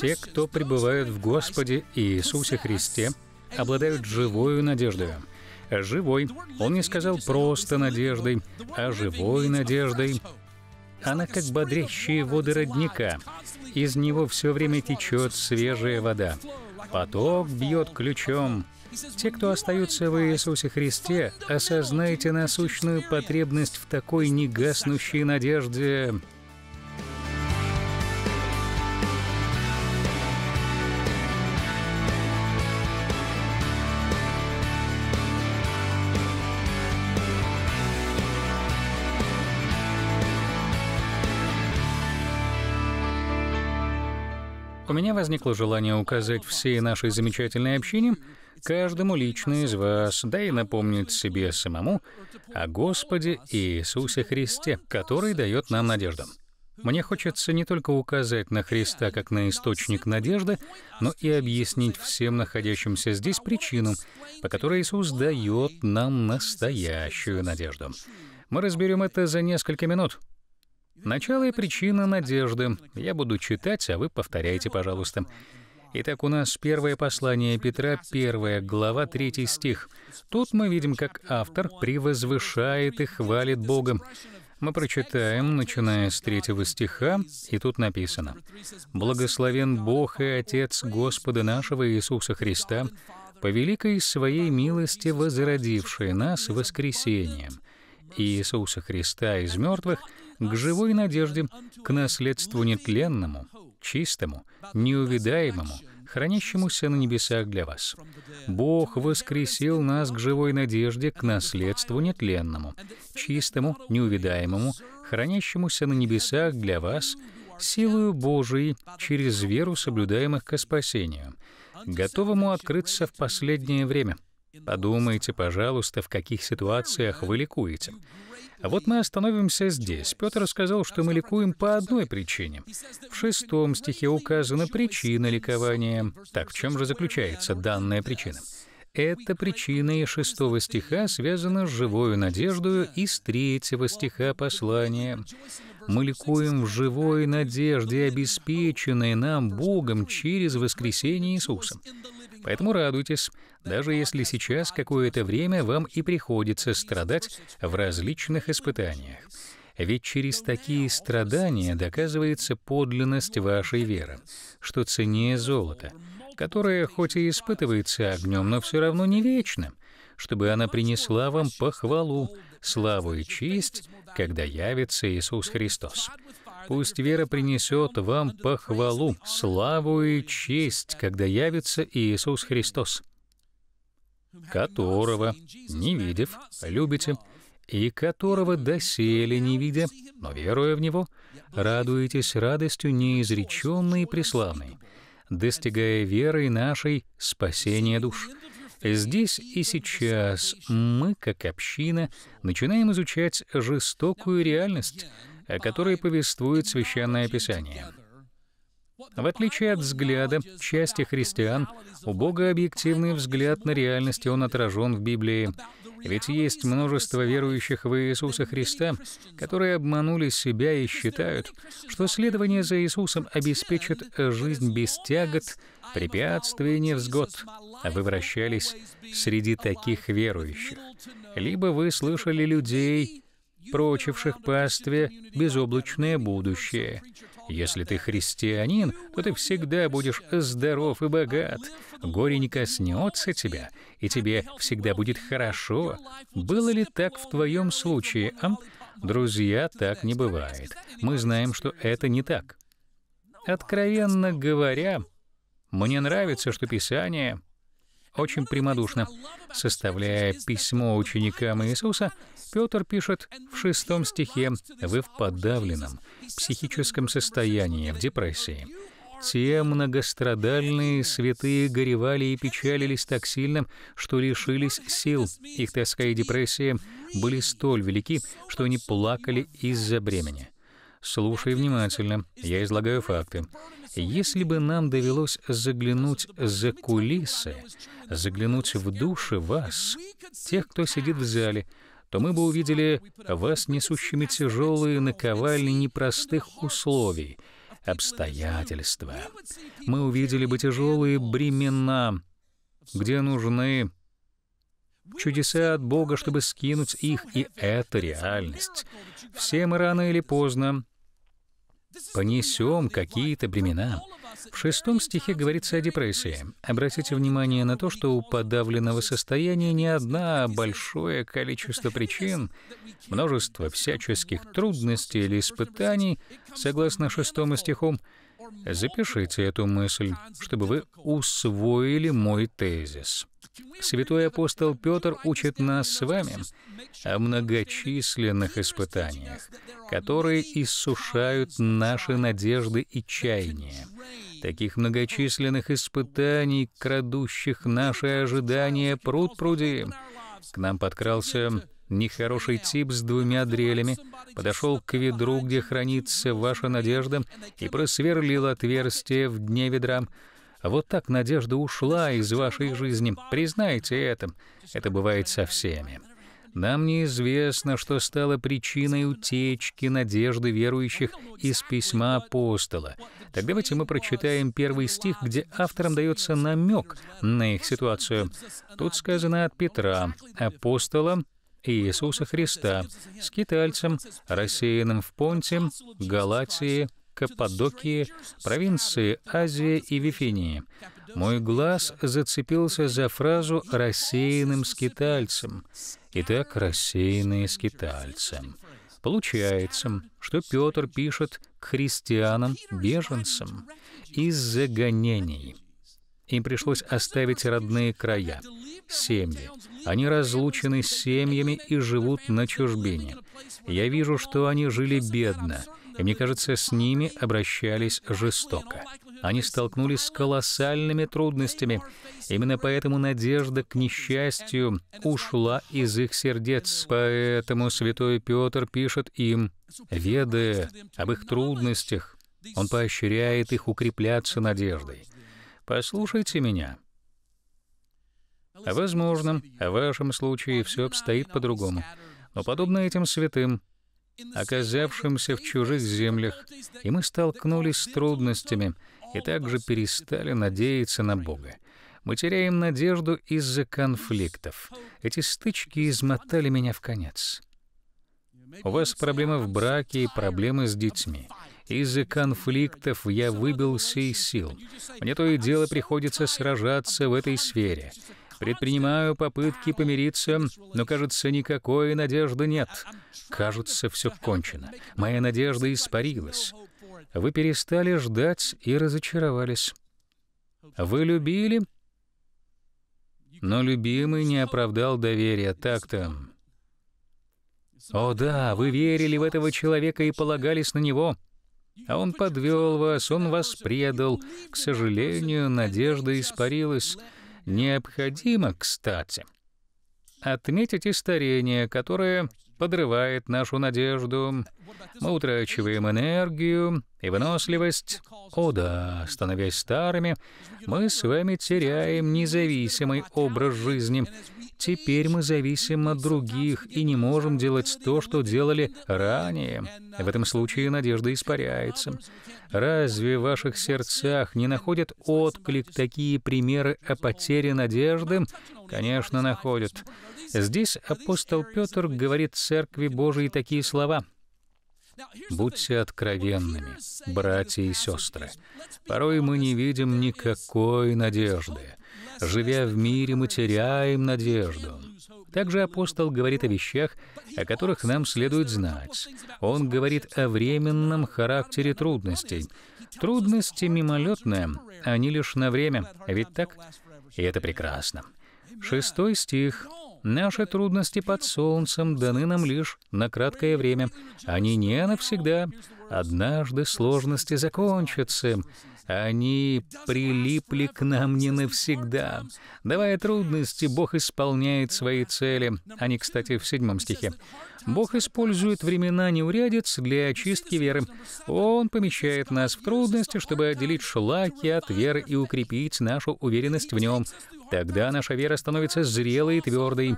те, кто пребывают в Господе Иисусе Христе, обладают живою надеждой. Живой. Он не сказал просто надеждой, а живой надеждой. Она как бодрящие воды родника. Из него все время течет свежая вода. Поток бьет ключом. Те, кто остаются в Иисусе Христе, осознайте насущную потребность в такой негаснущей надежде. возникло желание указать всей нашей замечательной общине каждому лично из вас, да и напомнить себе самому о Господе Иисусе Христе, который дает нам надежду. Мне хочется не только указать на Христа как на источник надежды, но и объяснить всем находящимся здесь причину, по которой Иисус дает нам настоящую надежду. Мы разберем это за несколько минут. Начало и причина надежды. Я буду читать, а вы повторяйте, пожалуйста. Итак, у нас первое послание Петра, первая глава, третий стих. Тут мы видим, как автор превозвышает и хвалит Бога. Мы прочитаем, начиная с третьего стиха, и тут написано «Благословен Бог и Отец Господа нашего Иисуса Христа, по великой своей милости возродивший нас воскресением, Иисуса Христа из мертвых — к живой надежде, к наследству нетленному, чистому, неувидаемому, хранящемуся на небесах для вас. Бог воскресил нас к живой надежде, к наследству нетленному, чистому, неувидаемому, хранящемуся на небесах для вас, силою Божией, через веру соблюдаемых ко спасению, готовому открыться в последнее время. Подумайте, пожалуйста, в каких ситуациях вы ликуете. А вот мы остановимся здесь. Петр сказал, что мы ликуем по одной причине. В шестом стихе указана причина ликования. Так, в чем же заключается данная причина? Эта причина из шестого стиха связана с живою надеждою из третьего стиха послания. Мы ликуем в живой надежде, обеспеченной нам Богом через воскресение Иисуса. Поэтому радуйтесь, даже если сейчас какое-то время вам и приходится страдать в различных испытаниях. Ведь через такие страдания доказывается подлинность вашей веры, что ценнее золота, которое хоть и испытывается огнем, но все равно не вечным, чтобы она принесла вам похвалу, славу и честь, когда явится Иисус Христос. Пусть вера принесет вам похвалу, славу и честь, когда явится Иисус Христос, которого, не видев, любите, и которого доселе не видя, но веруя в Него, радуетесь радостью неизреченной и преславной, достигая верой нашей спасения душ. Здесь и сейчас мы, как община, начинаем изучать жестокую реальность — о которой повествует Священное Писание. В отличие от взгляда части христиан, у Бога объективный взгляд на реальность, он отражен в Библии. Ведь есть множество верующих в Иисуса Христа, которые обманули себя и считают, что следование за Иисусом обеспечит жизнь без тягот, препятствий и невзгод. Вы вращались среди таких верующих. Либо вы слышали людей, прочивших пастве безоблачное будущее. Если ты христианин, то ты всегда будешь здоров и богат. Горе не коснется тебя, и тебе всегда будет хорошо. Было ли так в твоем случае, а? Друзья, так не бывает. Мы знаем, что это не так. Откровенно говоря, мне нравится, что Писание очень прямодушно, составляя письмо ученикам Иисуса, Петр пишет в шестом стихе, «Вы в подавленном психическом состоянии, в депрессии». Те многострадальные святые горевали и печалились так сильно, что лишились сил. Их тоска и депрессия были столь велики, что они плакали из-за бремени. Слушай внимательно, я излагаю факты. Если бы нам довелось заглянуть за кулисы, заглянуть в души вас, тех, кто сидит в зале, то мы бы увидели вас несущими тяжелые наковальни непростых условий, обстоятельства. Мы увидели бы тяжелые бремена, где нужны чудеса от Бога, чтобы скинуть их, и это реальность. Все мы рано или поздно понесем какие-то бремена. В шестом стихе говорится о депрессии. Обратите внимание на то, что у подавленного состояния не одна, а большое количество причин, множество всяческих трудностей или испытаний, согласно шестому стиху, Запишите эту мысль, чтобы вы усвоили мой тезис. Святой апостол Петр учит нас с вами о многочисленных испытаниях, которые иссушают наши надежды и чаяния. Таких многочисленных испытаний, крадущих наши ожидания пруд-пруди. К нам подкрался Нехороший тип с двумя дрелями подошел к ведру, где хранится ваша надежда, и просверлил отверстие в дне ведра. Вот так надежда ушла из вашей жизни. Признайте это. Это бывает со всеми. Нам неизвестно, что стало причиной утечки надежды верующих из письма апостола. Так давайте мы прочитаем первый стих, где авторам дается намек на их ситуацию. Тут сказано от Петра, апостола Иисуса Христа, скитальцем, рассеянным в Понте, Галатии, Каппадокии, провинции Азии и Вифинии. Мой глаз зацепился за фразу «рассеянным скитальцем». Итак, рассеянные скитальцы. Получается, что Петр пишет к христианам-беженцам из-за гонений — им пришлось оставить родные края, семьи. Они разлучены с семьями и живут на чужбине. Я вижу, что они жили бедно, и мне кажется, с ними обращались жестоко. Они столкнулись с колоссальными трудностями. Именно поэтому надежда к несчастью ушла из их сердец. Поэтому святой Петр пишет им, ведая об их трудностях, он поощряет их укрепляться надеждой. Послушайте меня. Возможно, в вашем случае все обстоит по-другому, но подобно этим святым, оказавшимся в чужих землях, и мы столкнулись с трудностями и также перестали надеяться на Бога. Мы теряем надежду из-за конфликтов. Эти стычки измотали меня в конец. У вас проблемы в браке и проблемы с детьми. Из-за конфликтов я выбился из сил. Мне то и дело приходится сражаться в этой сфере. Предпринимаю попытки помириться, но, кажется, никакой надежды нет. Кажется, все кончено. Моя надежда испарилась. Вы перестали ждать и разочаровались. Вы любили, но любимый не оправдал доверия. Так-то... О да, вы верили в этого человека и полагались на него. А он подвел вас, он вас предал. К сожалению, надежда испарилась. Необходимо, кстати, отметить и старение, которое подрывает нашу надежду. Мы утрачиваем энергию и выносливость. О да, становясь старыми, мы с вами теряем независимый образ жизни. Теперь мы зависим от других и не можем делать то, что делали ранее. В этом случае надежда испаряется. Разве в ваших сердцах не находят отклик такие примеры о потере надежды? Конечно, находят. Здесь апостол Петр говорит Церкви Божией такие слова. Будьте откровенными, братья и сестры. Порой мы не видим никакой надежды. Живя в мире, мы теряем надежду. Также апостол говорит о вещах, о которых нам следует знать. Он говорит о временном характере трудностей. Трудности мимолетные, они лишь на время, ведь так? И это прекрасно. Шестой стих. Наши трудности под солнцем даны нам лишь на краткое время. Они не навсегда. Однажды сложности закончатся, они прилипли к нам не навсегда. Давая трудности, Бог исполняет свои цели. Они, кстати, в седьмом стихе. Бог использует времена неурядиц для очистки веры. Он помещает нас в трудности, чтобы отделить шлаки от веры и укрепить нашу уверенность в Нем. Тогда наша вера становится зрелой и твердой.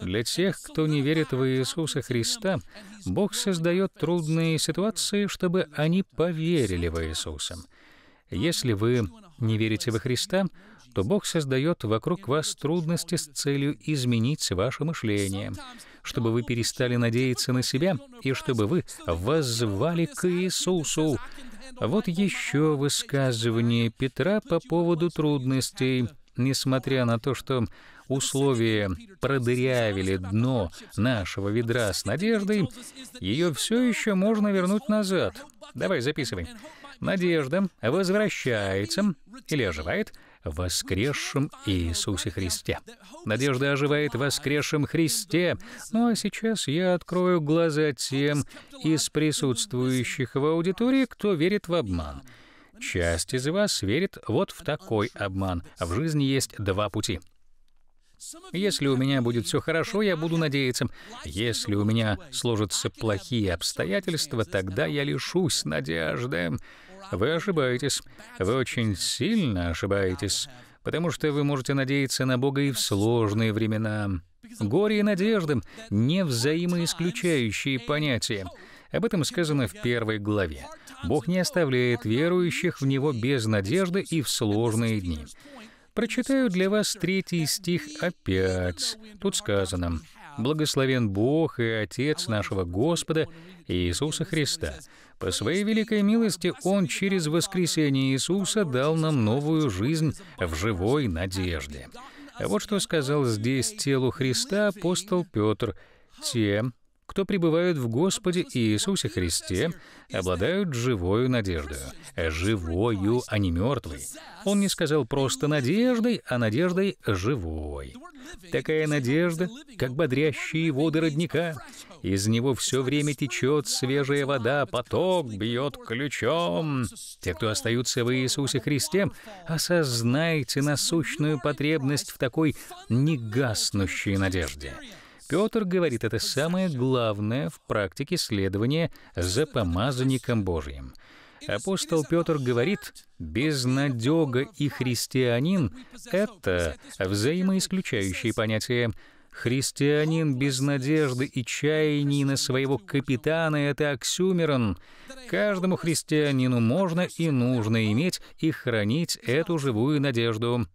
Для тех, кто не верит в Иисуса Христа, Бог создает трудные ситуации, чтобы они поверили в Иисуса. Если вы не верите во Христа, то Бог создает вокруг вас трудности с целью изменить ваше мышление, чтобы вы перестали надеяться на себя и чтобы вы воззвали к Иисусу. Вот еще высказывание Петра по поводу трудностей. Несмотря на то, что условия продырявили дно нашего ведра с надеждой, ее все еще можно вернуть назад. Давай, записывай. Надежда возвращается или оживает в воскресшем Иисусе Христе. Надежда оживает в воскресшем Христе. Ну а сейчас я открою глаза тем из присутствующих в аудитории, кто верит в обман. Часть из вас верит вот в такой обман. В жизни есть два пути. Если у меня будет все хорошо, я буду надеяться. Если у меня сложатся плохие обстоятельства, тогда я лишусь надежды. Вы ошибаетесь. Вы очень сильно ошибаетесь, потому что вы можете надеяться на Бога и в сложные времена. Горе и надежда — не взаимоисключающие понятия. Об этом сказано в первой главе. Бог не оставляет верующих в Него без надежды и в сложные дни. Прочитаю для вас третий стих опять. Тут сказано, «Благословен Бог и Отец нашего Господа Иисуса Христа. По своей великой милости Он через воскресение Иисуса дал нам новую жизнь в живой надежде». А вот что сказал здесь телу Христа апостол Петр. «Те, кто пребывают в Господе Иисусе Христе, обладают живою надеждою. Живою, а не мертвой. Он не сказал просто надеждой, а надеждой живой. Такая надежда, как бодрящие воды родника. Из него все время течет свежая вода, поток бьет ключом. Те, кто остаются в Иисусе Христе, осознайте насущную потребность в такой негаснущей надежде. Петр говорит, это самое главное в практике следования за помазанником Божьим. Апостол Петр говорит, «безнадега и христианин — это взаимоисключающие понятия. Христианин без надежды и чаяний на своего капитана — это оксюмерон. Каждому христианину можно и нужно иметь и хранить эту живую надежду».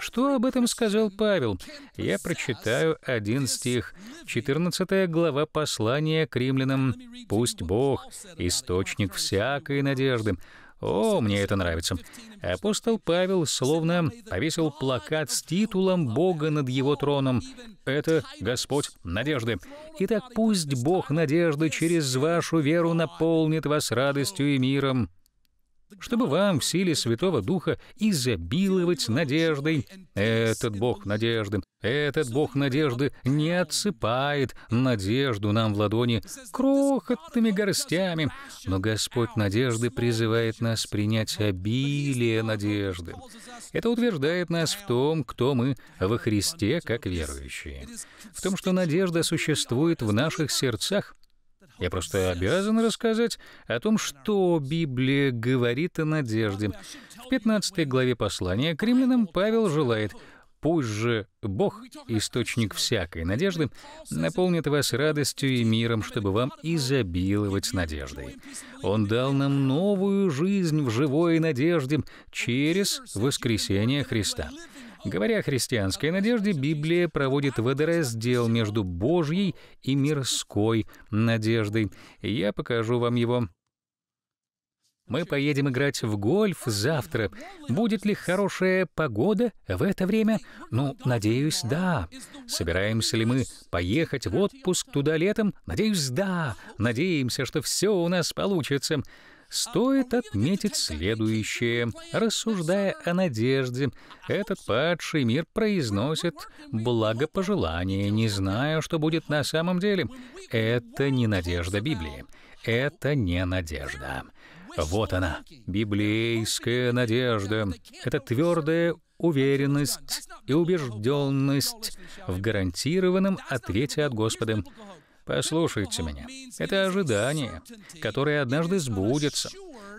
Что об этом сказал Павел? Я прочитаю один стих, 14 глава послания к римлянам. «Пусть Бог — источник всякой надежды». О, мне это нравится. Апостол Павел словно повесил плакат с титулом Бога над его троном. Это Господь надежды. Итак, пусть Бог надежды через вашу веру наполнит вас радостью и миром чтобы вам в силе Святого Духа изобиловать надеждой. Этот Бог надежды, этот Бог надежды не отсыпает надежду нам в ладони крохотными горстями, но Господь надежды призывает нас принять обилие надежды. Это утверждает нас в том, кто мы во Христе как верующие, в том, что надежда существует в наших сердцах, я просто обязан рассказать о том, что Библия говорит о надежде. В 15 главе послания к римлянам Павел желает Пусть же Бог, источник всякой надежды, наполнит вас радостью и миром, чтобы вам изобиловать надеждой. Он дал нам новую жизнь в живой надежде через воскресение Христа. Говоря о христианской надежде, Библия проводит водораздел между Божьей и мирской надеждой. Я покажу вам его. Мы поедем играть в гольф завтра. Будет ли хорошая погода в это время? Ну, надеюсь, да. Собираемся ли мы поехать в отпуск туда летом? Надеюсь, да. Надеемся, что все у нас получится стоит отметить следующее. Рассуждая о надежде, этот падший мир произносит благопожелание, не зная, что будет на самом деле. Это не надежда Библии. Это не надежда. Вот она, библейская надежда. Это твердая уверенность и убежденность в гарантированном ответе от Господа послушаются меня. Это ожидание, которое однажды сбудется.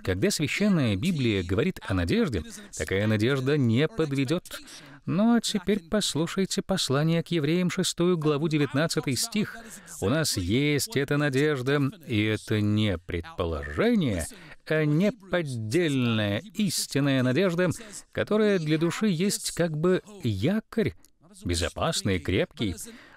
Когда священная Библия говорит о надежде, такая надежда не подведет. Ну а теперь послушайте послание к евреям 6 главу 19 стих. У нас есть эта надежда, и это не предположение, а неподдельная истинная надежда, которая для души есть как бы якорь, безопасный, крепкий.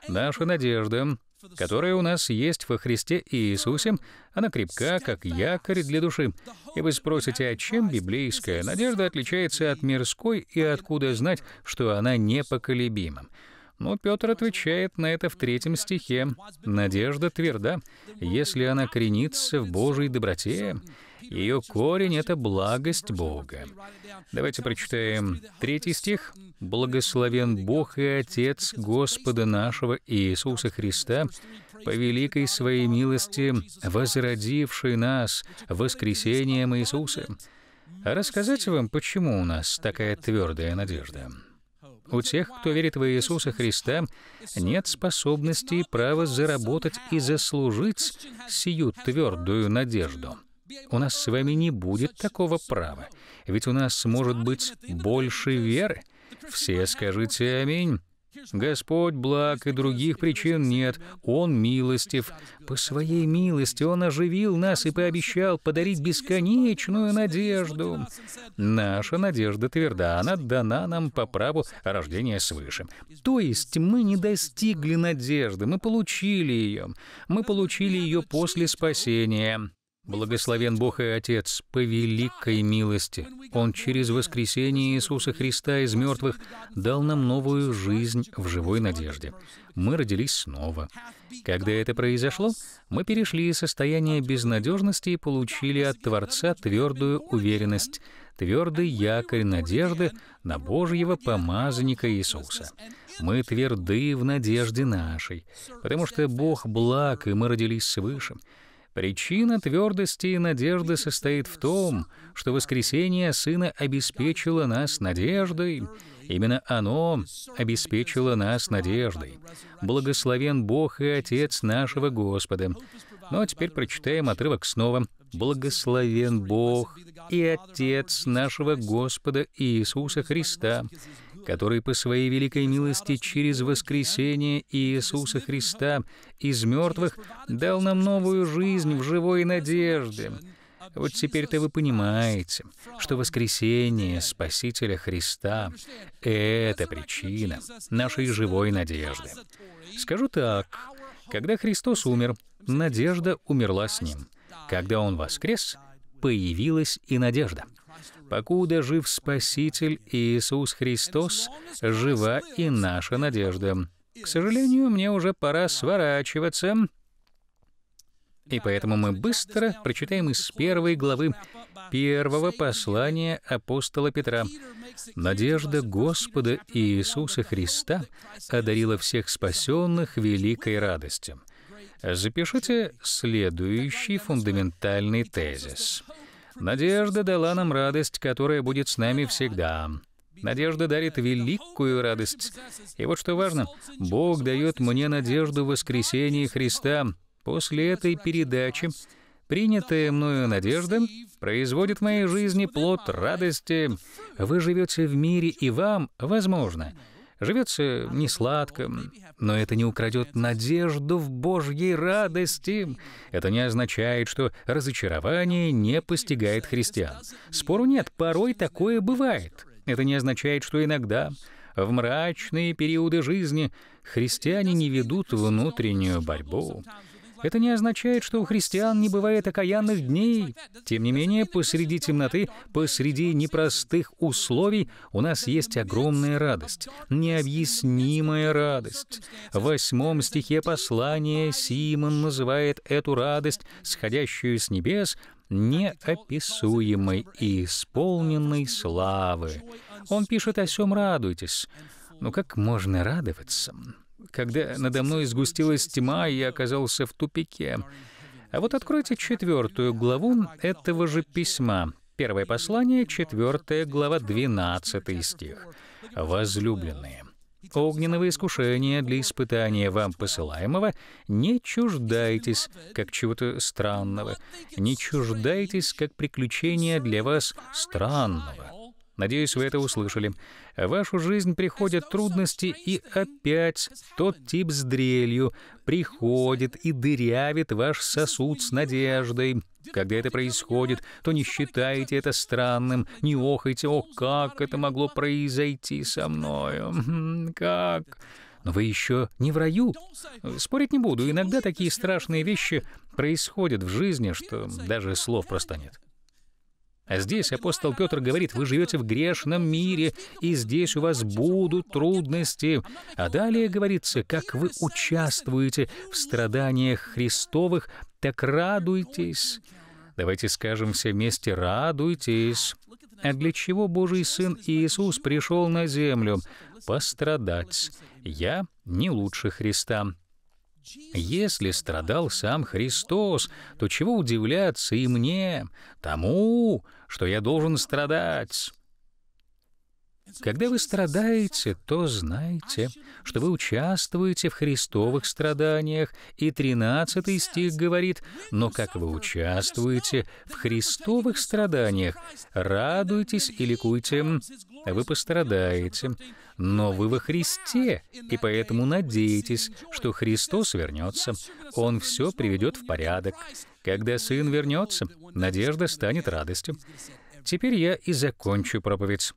Наша надежда которая у нас есть во Христе Иисусе, она крепка, как якорь для души. И вы спросите, а чем библейская надежда отличается от мирской и откуда знать, что она непоколебима? Но Петр отвечает на это в третьем стихе. «Надежда тверда, если она кренится в Божьей доброте, ее корень — это благость Бога. Давайте прочитаем третий стих. «Благословен Бог и Отец Господа нашего Иисуса Христа, по великой своей милости, возродивший нас воскресением Иисуса». А рассказать вам, почему у нас такая твердая надежда. У тех, кто верит в Иисуса Христа, нет способности и права заработать и заслужить сию твердую надежду — у нас с вами не будет такого права, ведь у нас может быть больше веры. Все скажите «Аминь». Господь благ, и других причин нет. Он милостив. По своей милости Он оживил нас и пообещал подарить бесконечную надежду. Наша надежда тверда, она дана нам по праву рождения свыше. То есть мы не достигли надежды, мы получили ее. Мы получили ее после спасения. Благословен Бог и Отец по великой милости. Он через воскресение Иисуса Христа из мертвых дал нам новую жизнь в живой надежде. Мы родились снова. Когда это произошло, мы перешли из состояния безнадежности и получили от Творца твердую уверенность, твердый якорь надежды на Божьего помазанника Иисуса. Мы тверды в надежде нашей, потому что Бог благ, и мы родились свыше. Причина твердости и надежды состоит в том, что воскресение Сына обеспечило нас надеждой. Именно оно обеспечило нас надеждой. Благословен Бог и Отец нашего Господа. Но теперь прочитаем отрывок снова. «Благословен Бог и Отец нашего Господа Иисуса Христа, который по своей великой милости через воскресение Иисуса Христа из мертвых дал нам новую жизнь в живой надежде. Вот теперь-то вы понимаете, что воскресение Спасителя Христа — это причина нашей живой надежды. Скажу так, когда Христос умер, надежда умерла с Ним. Когда Он воскрес, появилась и надежда покуда жив Спаситель Иисус Христос, жива и наша надежда. К сожалению, мне уже пора сворачиваться, и поэтому мы быстро прочитаем из первой главы первого послания апостола Петра. «Надежда Господа Иисуса Христа одарила всех спасенных великой радостью». Запишите следующий фундаментальный тезис — Надежда дала нам радость, которая будет с нами всегда. Надежда дарит великую радость. И вот что важно, Бог дает мне надежду в воскресении Христа. После этой передачи принятая мною надежда производит в моей жизни плод радости. Вы живете в мире, и вам, возможно, Живется не сладко, но это не украдет надежду в Божьей радости. Это не означает, что разочарование не постигает христиан. Спору нет, порой такое бывает. Это не означает, что иногда в мрачные периоды жизни христиане не ведут внутреннюю борьбу. Это не означает, что у христиан не бывает окаянных дней. Тем не менее, посреди темноты, посреди непростых условий у нас есть огромная радость, необъяснимая радость. В восьмом стихе послания Симон называет эту радость, сходящую с небес, неописуемой и исполненной славы. Он пишет о сем радуйтесь. Но ну как можно радоваться? когда надо мной сгустилась тьма, и я оказался в тупике. А вот откройте четвертую главу этого же письма. Первое послание, четвертая глава, 12 стих. «Возлюбленные, огненного искушения для испытания вам посылаемого, не чуждайтесь, как чего-то странного, не чуждайтесь, как приключения для вас странного» Надеюсь, вы это услышали. В вашу жизнь приходят трудности, и опять тот тип с дрелью приходит и дырявит ваш сосуд с надеждой. Когда это происходит, то не считайте это странным, не охайте, о, как это могло произойти со мною, как... Но вы еще не в раю. Спорить не буду, иногда такие страшные вещи происходят в жизни, что даже слов просто нет. А здесь апостол Петр говорит, вы живете в грешном мире, и здесь у вас будут трудности. А далее говорится, как вы участвуете в страданиях Христовых, так радуйтесь. Давайте скажем все вместе «радуйтесь». А для чего Божий Сын Иисус пришел на землю? Пострадать. Я не лучше Христа. Если страдал сам Христос, то чего удивляться и мне, тому, что я должен страдать. Когда вы страдаете, то знайте, что вы участвуете в христовых страданиях, и 13 стих говорит, «Но как вы участвуете в христовых страданиях, радуйтесь и ликуйте, вы пострадаете, но вы во Христе, и поэтому надейтесь, что Христос вернется, Он все приведет в порядок. Когда Сын вернется, Надежда станет радостью. Теперь я и закончу проповедь.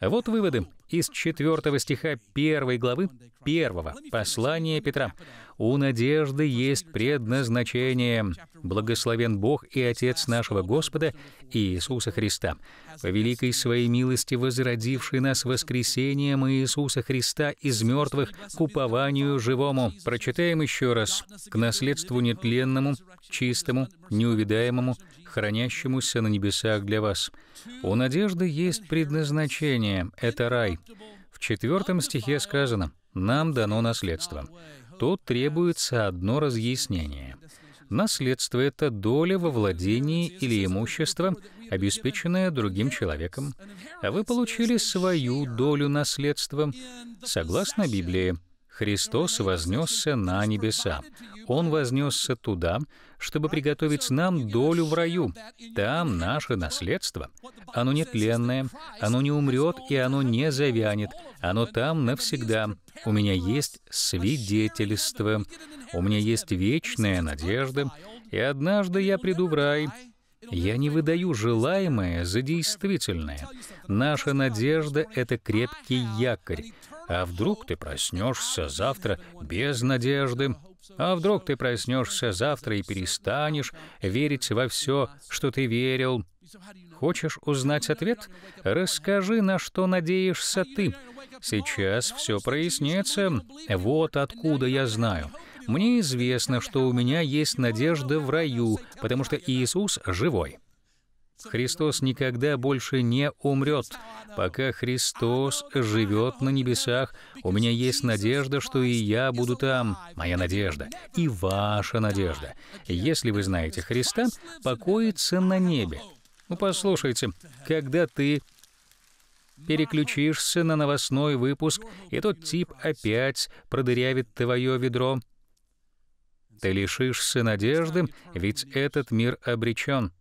Вот выводы из 4 стиха 1 главы 1 послания Петра. У надежды есть предназначение. Благословен Бог и Отец нашего Господа Иисуса Христа, по великой своей милости возродивший нас воскресением Иисуса Христа из мертвых к упованию живому. Прочитаем еще раз. К наследству нетленному, чистому, неувидаемому, хранящемуся на небесах для вас. У надежды есть предназначение — это рай. В четвертом стихе сказано «Нам дано наследство» то требуется одно разъяснение. Наследство — это доля во владении или имущество, обеспеченное другим человеком. А вы получили свою долю наследства, согласно Библии. Христос вознесся на небеса. Он вознесся туда, чтобы приготовить нам долю в раю. Там наше наследство. Оно не тленное, оно не умрет и оно не завянет. Оно там навсегда. У меня есть свидетельство. У меня есть вечная надежда. И однажды я приду в рай, я не выдаю желаемое за действительное. Наша надежда — это крепкий якорь. А вдруг ты проснешься завтра без надежды? А вдруг ты проснешься завтра и перестанешь верить во все, что ты верил? Хочешь узнать ответ? Расскажи, на что надеешься ты. Сейчас все прояснится. Вот откуда я знаю. Мне известно, что у меня есть надежда в раю, потому что Иисус живой. Христос никогда больше не умрет. Пока Христос живет на небесах, у меня есть надежда, что и я буду там. Моя надежда и ваша надежда. Если вы знаете Христа, покоится на небе. Ну, послушайте, когда ты переключишься на новостной выпуск, и тот тип опять продырявит твое ведро, ты лишишься надежды, ведь этот мир обречен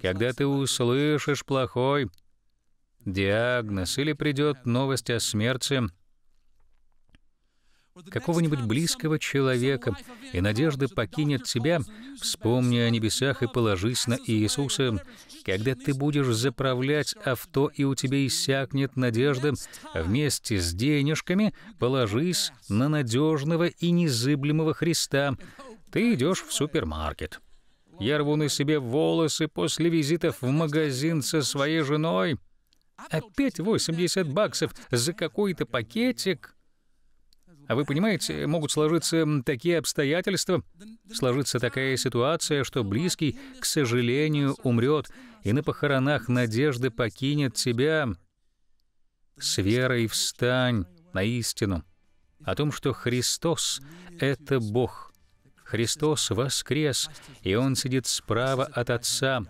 когда ты услышишь плохой диагноз или придет новость о смерти какого-нибудь близкого человека, и надежда покинет тебя, вспомни о небесах и положись на Иисуса. Когда ты будешь заправлять авто, и у тебя иссякнет надежда, вместе с денежками положись на надежного и незыблемого Христа. Ты идешь в супермаркет. Я рву на себе волосы после визитов в магазин со своей женой. Опять 80 баксов за какой-то пакетик. А вы понимаете, могут сложиться такие обстоятельства, сложится такая ситуация, что близкий, к сожалению, умрет, и на похоронах надежда покинет тебя. С верой встань на истину о том, что Христос — это Бог — Христос воскрес, и Он сидит справа от Отца.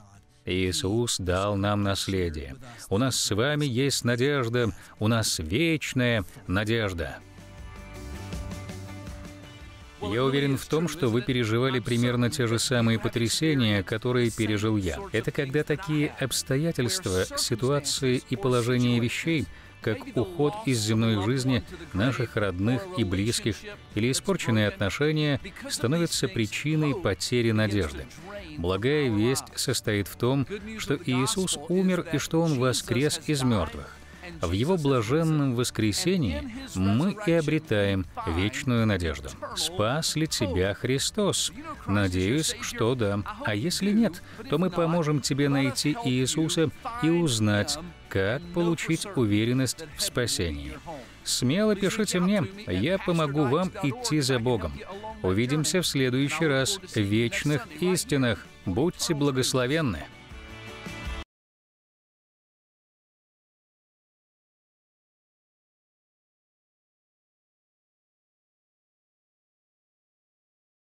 Иисус дал нам наследие. У нас с вами есть надежда, у нас вечная надежда. Я уверен в том, что вы переживали примерно те же самые потрясения, которые пережил я. Это когда такие обстоятельства, ситуации и положение вещей – как уход из земной жизни наших родных и близких или испорченные отношения становятся причиной потери надежды. Благая весть состоит в том, что Иисус умер и что Он воскрес из мертвых. В Его блаженном воскресении мы и обретаем вечную надежду. Спас ли тебя Христос? Надеюсь, что да. А если нет, то мы поможем тебе найти Иисуса и узнать, как получить уверенность в спасении? Смело пишите мне, я помогу вам идти за Богом. Увидимся в следующий раз в вечных истинах. Будьте благословенны.